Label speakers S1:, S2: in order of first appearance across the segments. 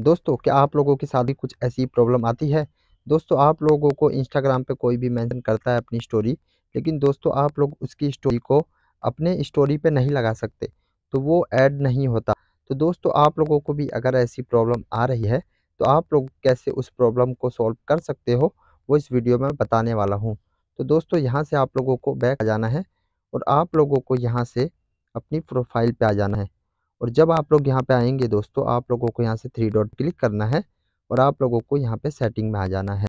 S1: दोस्तों क्या आप लोगों की शादी कुछ ऐसी प्रॉब्लम आती है दोस्तों आप लोगों को इंस्टाग्राम पे कोई भी मेंशन करता है अपनी स्टोरी लेकिन दोस्तों आप लोग उसकी स्टोरी को अपने स्टोरी पे नहीं लगा सकते तो वो ऐड नहीं होता तो दोस्तों आप लोगों को भी अगर ऐसी प्रॉब्लम आ रही है तो आप लोग कैसे उस प्रॉब्लम को सॉल्व कर सकते हो वो इस वीडियो में बताने वाला हूँ तो दोस्तों यहाँ से आप लोगों को बैक आ जाना है और आप लोगों को यहाँ से अपनी प्रोफाइल पर आ जाना है और जब आप लोग यहाँ पे आएंगे दोस्तों आप लोगों को यहाँ से थ्री डॉट क्लिक करना है और आप लोगों को यहाँ पे सेटिंग में आ जाना है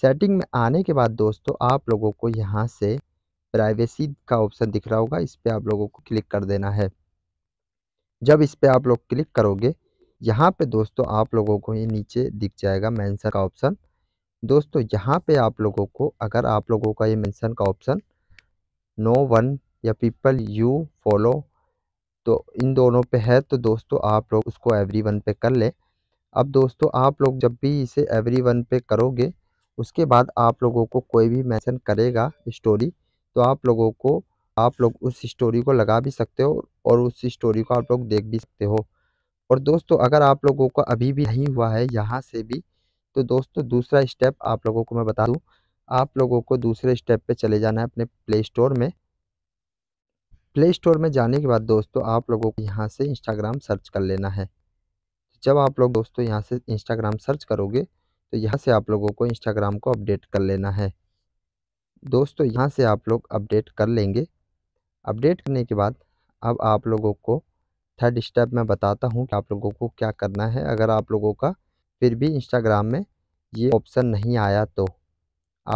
S1: सेटिंग में आने के बाद दोस्तों आप लोगों को यहाँ से प्राइवेसी का ऑप्शन दिख रहा होगा इस पर आप लोगों को क्लिक कर देना है जब इस पर आप लोग क्लिक करोगे यहाँ पे दोस्तों आप लोगों को ये नीचे दिख जाएगा मैंसन का ऑप्शन दोस्तों यहाँ पे आप लोगों को अगर आप लोगों का ये मैंसन का ऑप्शन नो वन या पीपल यू फॉलो तो इन दोनों पे है तो दोस्तों आप लोग उसको एवरी वन पे कर ले अब दोस्तों आप लोग जब भी इसे एवरी वन पे करोगे उसके बाद आप लोगों को कोई भी मैसन करेगा स्टोरी तो आप लोगों को आप लोग उस स्टोरी को लगा भी सकते हो और उस स्टोरी को आप लोग देख भी सकते हो और दोस्तों अगर आप लोगों को अभी भी नहीं हुआ है यहाँ से भी तो दोस्तों दूसरा स्टेप आप लोगों को मैं बता दूँ आप लोगों को दूसरे स्टेप पे चले जाना है अपने प्ले स्टोर में प्ले स्टोर में जाने के बाद दोस्तों आप लोगों को यहाँ से इंस्टाग्राम सर्च कर लेना है जब आप लोग दोस्तों यहाँ से इंस्टाग्राम सर्च करोगे तो यहाँ से आप लोगों को इंस्टाग्राम को अपडेट कर लेना है दोस्तों यहाँ से आप लोग अपडेट कर लेंगे अपडेट करने के बाद अब आप लोगों को थर्ड स्टेप में बताता हूँ कि आप लोगों को क्या करना है अगर आप लोगों का फिर भी इंस्टाग्राम में ये ऑप्शन नहीं आया तो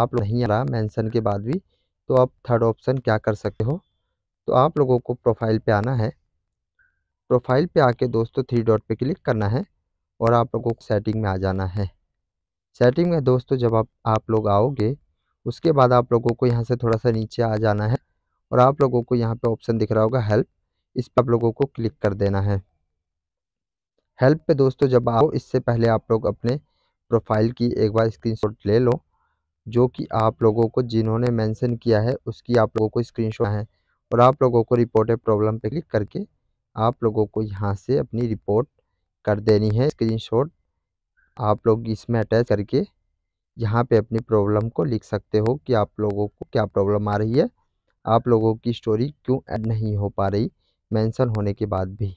S1: आप नहीं आ रहा मैंसन के बाद भी तो आप थर्ड ऑप्शन क्या कर सकते हो तो आप लोगों को प्रोफाइल पे आना है प्रोफाइल पे आके दोस्तों थ्री डॉट पे क्लिक करना है और आप लोगों को सेटिंग में आ जाना है सेटिंग में दोस्तों जब आप आप लोग आओगे उसके बाद आप लोगों को यहाँ से थोड़ा सा नीचे आ जाना है और आप लोगों को यहाँ पे ऑप्शन दिख रहा होगा हेल्प इस पर आप लोगों को क्लिक कर देना है हेल्प पे दोस्तों जब आओ इससे पहले आप लोग अपने प्रोफाइल की एक बार स्क्रीन ले लो जो कि आप लोगों को जिन्होंने मेंशन किया है उसकी आप लोगों को स्क्रीन है और आप लोगों को रिपोर्ट प्रॉब्लम पे क्लिक करके आप लोगों को यहाँ से अपनी रिपोर्ट कर देनी है स्क्रीनशॉट आप लोग इसमें अटैच करके यहाँ पे अपनी प्रॉब्लम को लिख सकते हो कि आप लोगों को क्या प्रॉब्लम आ रही है आप लोगों की स्टोरी क्यों ऐड नहीं हो पा रही मेंशन होने के बाद भी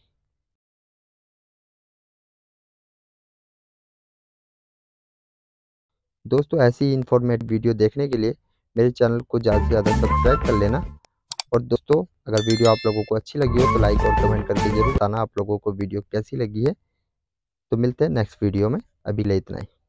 S1: दोस्तों ऐसी इन्फॉर्मेटिव वीडियो देखने के लिए मेरे चैनल को ज़्यादा से ज़्यादा सब्सक्राइब कर लेना और दोस्तों अगर वीडियो आप लोगों को अच्छी लगी हो तो लाइक और कमेंट करके जरूर बताना आप लोगों को वीडियो कैसी लगी है तो मिलते हैं नेक्स्ट वीडियो में अभी ले इतना ही